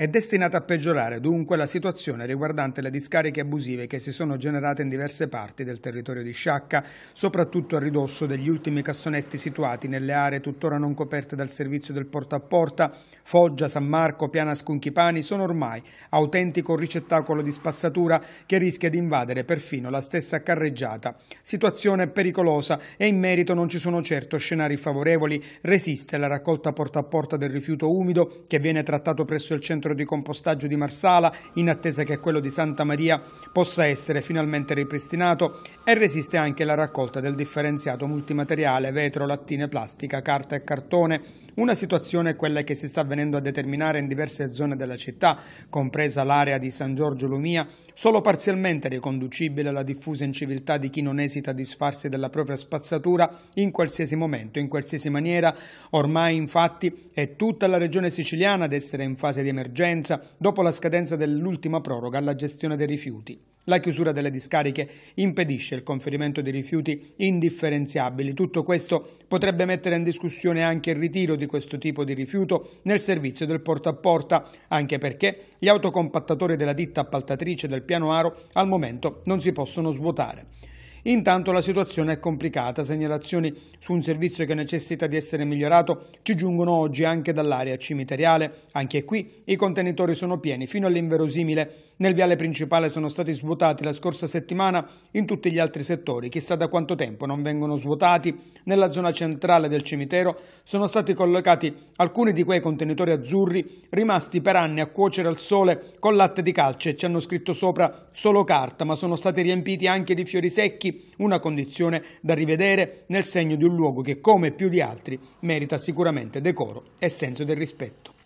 È destinata a peggiorare dunque la situazione riguardante le discariche abusive che si sono generate in diverse parti del territorio di Sciacca, soprattutto a ridosso degli ultimi cassonetti situati nelle aree tuttora non coperte dal servizio del porta a porta. Foggia, San Marco, Piana Scunchipani sono ormai autentico ricettacolo di spazzatura che rischia di invadere perfino la stessa carreggiata. Situazione pericolosa e in merito non ci sono certo scenari favorevoli. Resiste la raccolta porta a porta del rifiuto umido che viene trattato presso il centro centro di compostaggio di Marsala, in attesa che quello di Santa Maria possa essere finalmente ripristinato, e resiste anche la raccolta del differenziato multimateriale vetro, lattine, plastica, carta e cartone. Una situazione quella che si sta venendo a determinare in diverse zone della città, compresa l'area di San Giorgio Lumia, solo parzialmente riconducibile alla diffusa inciviltà di chi non esita a disfarsi della propria spazzatura in qualsiasi momento, in qualsiasi maniera. Ormai infatti è tutta la regione siciliana ad essere in fase di emergenza urgenza dopo la scadenza dell'ultima proroga alla gestione dei rifiuti. La chiusura delle discariche impedisce il conferimento di rifiuti indifferenziabili. Tutto questo potrebbe mettere in discussione anche il ritiro di questo tipo di rifiuto nel servizio del porta a porta, anche perché gli autocompattatori della ditta appaltatrice del piano Aro al momento non si possono svuotare. Intanto la situazione è complicata, segnalazioni su un servizio che necessita di essere migliorato ci giungono oggi anche dall'area cimiteriale, anche qui i contenitori sono pieni fino all'inverosimile, nel viale principale sono stati svuotati la scorsa settimana in tutti gli altri settori, chissà da quanto tempo non vengono svuotati, nella zona centrale del cimitero sono stati collocati alcuni di quei contenitori azzurri rimasti per anni a cuocere al sole con latte di calce, ci hanno scritto sopra solo carta ma sono stati riempiti anche di fiori secchi Uniti, una condizione da rivedere nel segno di un luogo che come più di altri merita sicuramente decoro e senso del rispetto.